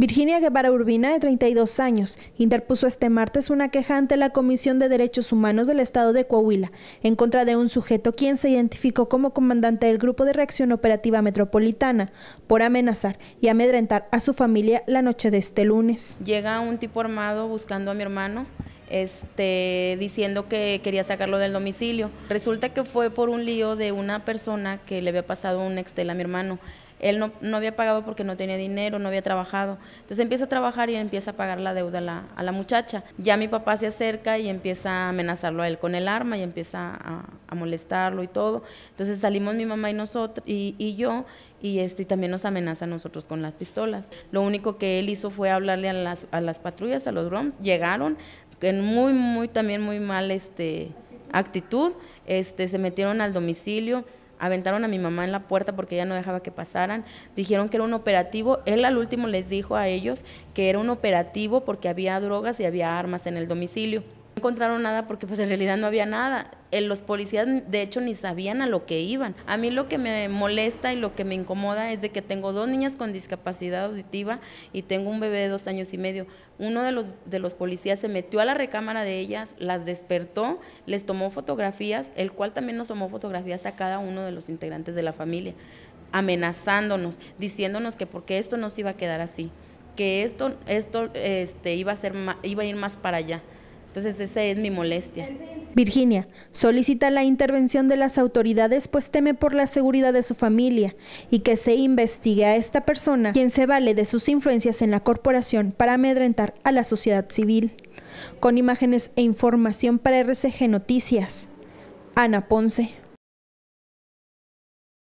Virginia Guevara Urbina, de 32 años, interpuso este martes una queja ante la Comisión de Derechos Humanos del Estado de Coahuila en contra de un sujeto quien se identificó como comandante del Grupo de Reacción Operativa Metropolitana por amenazar y amedrentar a su familia la noche de este lunes. Llega un tipo armado buscando a mi hermano. Este, diciendo que quería sacarlo del domicilio. Resulta que fue por un lío de una persona que le había pasado un extel a mi hermano. Él no, había pagado porque no tenía dinero, no había trabajado. Entonces empieza a trabajar y empieza a pagar la deuda a la, muchacha. Ya mi papá se acerca y empieza a amenazarlo a él con el arma y empieza a, molestarlo y todo. Entonces salimos mi mamá y nosotros y, yo y este, también nos amenaza a nosotros con las pistolas. Lo único que él hizo fue hablarle a las, patrullas, a los drums. llegaron en muy, muy, también muy mal este, actitud, este, se metieron al domicilio, aventaron a mi mamá en la puerta porque ella no dejaba que pasaran, dijeron que era un operativo, él al último les dijo a ellos que era un operativo porque había drogas y había armas en el domicilio encontraron nada porque pues en realidad no había nada. Eh, los policías de hecho ni sabían a lo que iban. A mí lo que me molesta y lo que me incomoda es de que tengo dos niñas con discapacidad auditiva y tengo un bebé de dos años y medio. Uno de los, de los policías se metió a la recámara de ellas, las despertó, les tomó fotografías, el cual también nos tomó fotografías a cada uno de los integrantes de la familia, amenazándonos, diciéndonos que porque esto no se iba a quedar así, que esto, esto este, iba, a ser, iba a ir más para allá. Entonces esa es mi molestia. Virginia solicita la intervención de las autoridades pues teme por la seguridad de su familia y que se investigue a esta persona quien se vale de sus influencias en la corporación para amedrentar a la sociedad civil. Con imágenes e información para RCG Noticias, Ana Ponce.